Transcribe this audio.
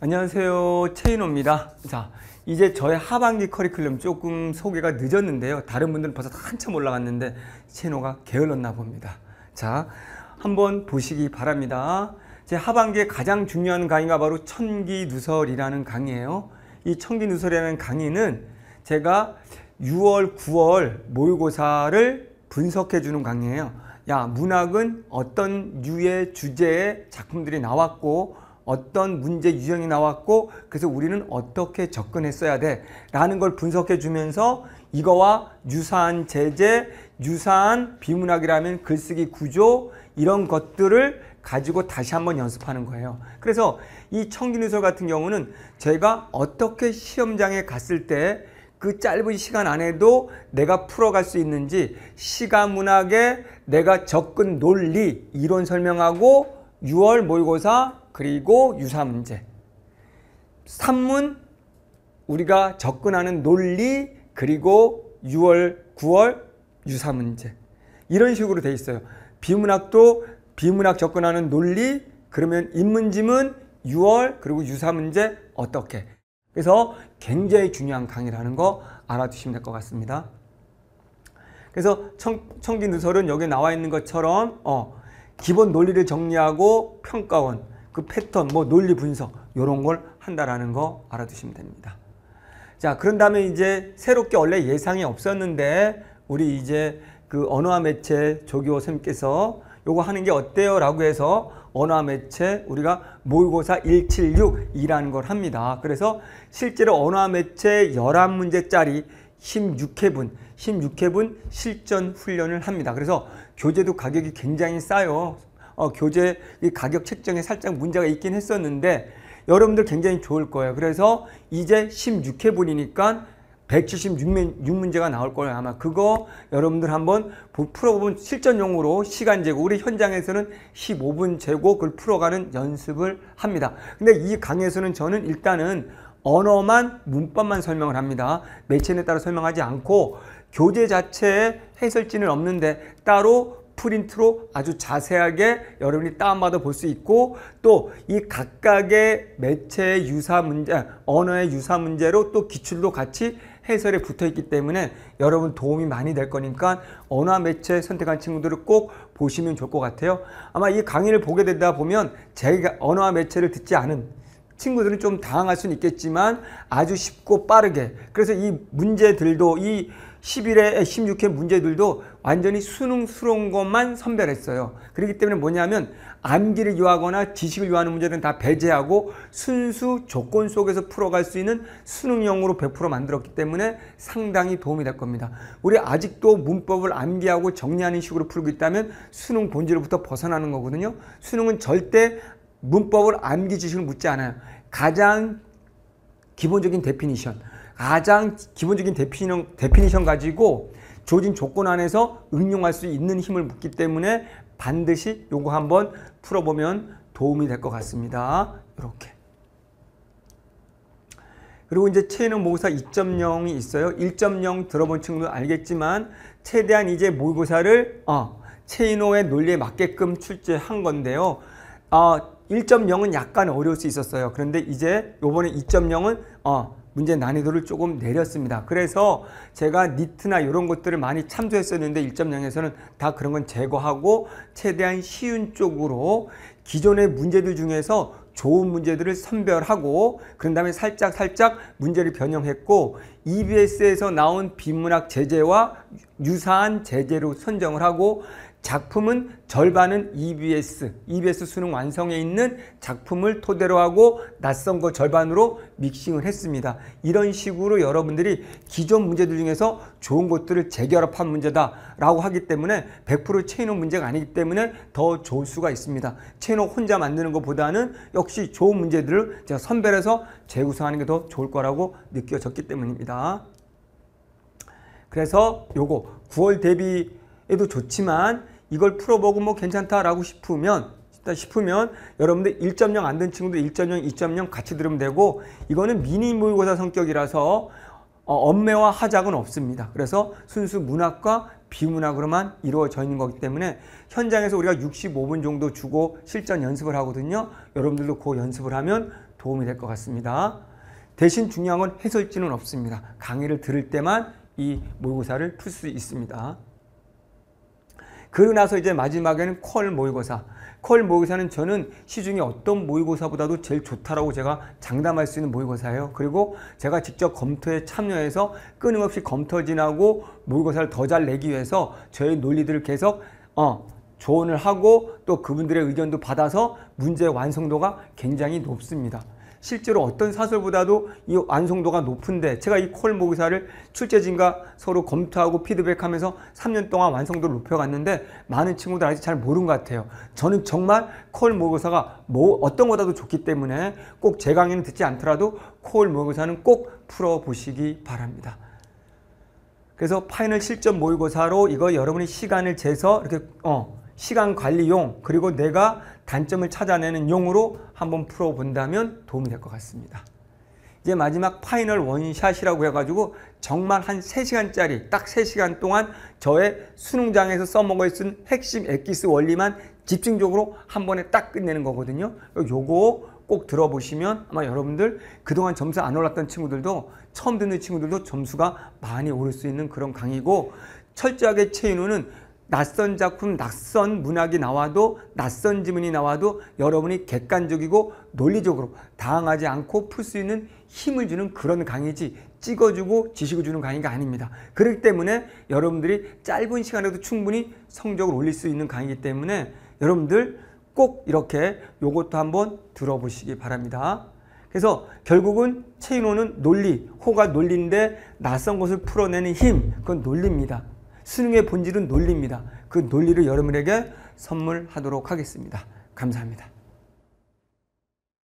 안녕하세요 최인호입니다자 이제 저의 하반기 커리큘럼 조금 소개가 늦었는데요 다른 분들은 벌써 한참 올라갔는데 체인호가 게을렀나 봅니다 자 한번 보시기 바랍니다 제 하반기에 가장 중요한 강의가 바로 천기누설이라는 강의예요 이 천기누설이라는 강의는 제가 6월 9월 모의고사를 분석해 주는 강의예요 야 문학은 어떤 유의 주제의 작품들이 나왔고 어떤 문제 유형이 나왔고 그래서 우리는 어떻게 접근했어야 돼 라는 걸 분석해 주면서 이거와 유사한 제재, 유사한 비문학이라면 글쓰기 구조 이런 것들을 가지고 다시 한번 연습하는 거예요. 그래서 이 청기누설 같은 경우는 제가 어떻게 시험장에 갔을 때 그 짧은 시간 안에도 내가 풀어갈 수 있는지 시가문학에 내가 접근 논리 이론 설명하고 6월 모의고사 그리고 유사 문제. 3문 우리가 접근하는 논리 그리고 6월, 9월 유사 문제. 이런 식으로 돼 있어요. 비문학도 비문학 접근하는 논리 그러면 인문지문 6월 그리고 유사 문제 어떻게. 그래서 굉장히 중요한 강의라는 거 알아두시면 될 것 같습니다. 그래서 청, 기 누설은 여기 나와 있는 것처럼 어, 기본 논리를 정리하고 평가원 그 패턴, 뭐 논리 분석 이런 걸 한다라는 거 알아두시면 됩니다. 자, 그런 다음에 이제 새롭게 원래 예상이 없었는데 우리 이제 그 언어와 매체 조교 선생님께서 요거 하는 게 어때요? 라고 해서 언어와 매체 우리가 모의고사 176이라는 걸 합니다. 그래서 실제로 언어와 매체 11문제짜리 16회분, 16회분 실전 훈련을 합니다. 그래서 교재도 가격이 굉장히 싸요. 어, 교재 가격 책정에 살짝 문제가 있긴 했었는데 여러분들 굉장히 좋을 거예요. 그래서 이제 16회 분이니까 176문제가 나올 거예요. 아마 그거 여러분들 한번 풀어보면 실전용으로 시간 재고 우리 현장에서는 15분 재고 그걸 풀어가는 연습을 합니다. 근데 이 강의에서는 저는 일단은 언어만 문법만 설명을 합니다. 매체에 따라 설명하지 않고 교재 자체에 해설지는 없는데 따로 프린트로 아주 자세하게 여러분이 다운받아 볼 수 있고 또 이 각각의 매체의 유사 문제, 언어의 유사 문제로 또 기출도 같이 해설에 붙어 있기 때문에 여러분 도움이 많이 될 거니까 언어 매체 선택한 친구들을 꼭 보시면 좋을 것 같아요. 아마 이 강의를 보게 되다 보면 제가 언어와 매체를 듣지 않은 친구들은 좀 당황할 수는 있겠지만 아주 쉽고 빠르게 그래서 이 문제들도 이1 1회 16회 문제들도 완전히 수능스러운 것만 선별했어요. 그렇기 때문에 뭐냐면 암기를 요하거나 지식을 요하는 문제는 다 배제하고 순수 조건 속에서 풀어갈 수 있는 수능형으로 100% 만들었기 때문에 상당히 도움이 될 겁니다. 우리 아직도 문법을 암기하고 정리하는 식으로 풀고 있다면 수능 본질부터 벗어나는 거거든요. 수능은 절대 문법을 암기 지식을 묻지 않아요. 가장 기본적인 데피니션, 가장 기본적인 데피니션, 데피니션 가지고 조진 조건 안에서 응용할 수 있는 힘을 묻기 때문에 반드시 요거 한번 풀어보면 도움이 될 것 같습니다. 이렇게. 그리고 이제 체인은 모의고사 2.0이 있어요. 1.0 들어본 친구도 알겠지만 최대한 이제 모의고사를 어, 체인호의 논리에 맞게끔 출제한 건데요. 어, 1.0은 약간 어려울 수 있었어요. 그런데 이제 요번에 2.0은 어, 문제 난이도를 조금 내렸습니다. 그래서 제가 니트나 이런 것들을 많이 참조했었는데 1.0에서는 다 그런 건 제거하고 최대한 쉬운 쪽으로 기존의 문제들 중에서 좋은 문제들을 선별하고 그런 다음에 살짝 살짝 문제를 변형했고 EBS에서 나온 비문학 제재와 유사한 제재로 선정을 하고 작품은 절반은 EBS, EBS 수능 완성에 있는 작품을 토대로 하고 낯선 거 절반으로 믹싱을 했습니다. 이런 식으로 여러분들이 기존 문제들 중에서 좋은 것들을 재결합한 문제다라고 하기 때문에 100% 체인호 문제가 아니기 때문에 더 좋을 수가 있습니다. 체인호 혼자 만드는 것보다는 역시 좋은 문제들을 제가 선별해서 재구성하는 게 더 좋을 거라고 느껴졌기 때문입니다. 그래서 요거 9월 대비에도 좋지만 이걸 풀어보고 뭐 괜찮다라고 싶으면 싶으면 여러분들 1.0 안 된 친구들 1.0, 2.0 같이 들으면 되고 이거는 미니 모의고사 성격이라서 어, 엄매와 하작은 없습니다. 그래서 순수 문학과 비문학으로만 이루어져 있는 거기 때문에 현장에서 우리가 65분 정도 주고 실전 연습을 하거든요. 여러분들도 그 연습을 하면 도움이 될 것 같습니다. 대신 중요한 건 해설지는 없습니다. 강의를 들을 때만 이 모의고사를 풀 수 있습니다. 그러고 나서 이제 마지막에는 퀄 모의고사. 퀄 모의고사는 저는 시중에 어떤 모의고사보다도 제일 좋다라고 제가 장담할 수 있는 모의고사예요. 그리고 제가 직접 검토에 참여해서 끊임없이 검토진하고 모의고사를 더 잘 내기 위해서 저의 논리들을 계속 어, 조언을 하고 또 그분들의 의견도 받아서 문제 완성도가 굉장히 높습니다. 실제로 어떤 사설보다도 이 완성도가 높은데 제가 이 콜 모의사를 출제진과 서로 검토하고 피드백하면서 3년 동안 완성도를 높여갔는데 많은 친구들 아직 잘 모르는 것 같아요. 저는 정말 콜 모의사가 뭐 어떤 것보다도 좋기 때문에 꼭 제 강의는 듣지 않더라도 콜 모의사는 꼭 풀어보시기 바랍니다. 그래서 파이널 실전 모의고사로 이거 여러분이 시간을 재서 이렇게 어 시간 관리용 그리고 내가 단점을 찾아내는 용으로 한번 풀어본다면 도움이 될 것 같습니다. 이제 마지막 파이널 원샷이라고 해가지고 정말 한 3시간짜리 딱 3시간 동안 저의 수능장에서 써먹어 쓴 핵심 엑기스 원리만 집중적으로 한 번에 딱 끝내는 거거든요. 요거 꼭 들어보시면 아마 여러분들 그동안 점수 안 올랐던 친구들도 처음 듣는 친구들도 점수가 많이 오를 수 있는 그런 강의고 철저하게 체인우는 낯선 작품, 낯선 문학이 나와도 낯선 지문이 나와도 여러분이 객관적이고 논리적으로 당하지 않고 풀 수 있는 힘을 주는 그런 강의지 찍어주고 지식을 주는 강의가 아닙니다. 그렇기 때문에 여러분들이 짧은 시간에도 충분히 성적을 올릴 수 있는 강의이기 때문에 여러분들 꼭 이렇게 요것도 한번 들어보시기 바랍니다. 그래서 결국은 체인호는 논리, 호가 논리인데 낯선 것을 풀어내는 힘, 그건 논리입니다. 수능의 본질은 논리입니다. 그 논리를 여러분에게 선물하도록 하겠습니다. 감사합니다.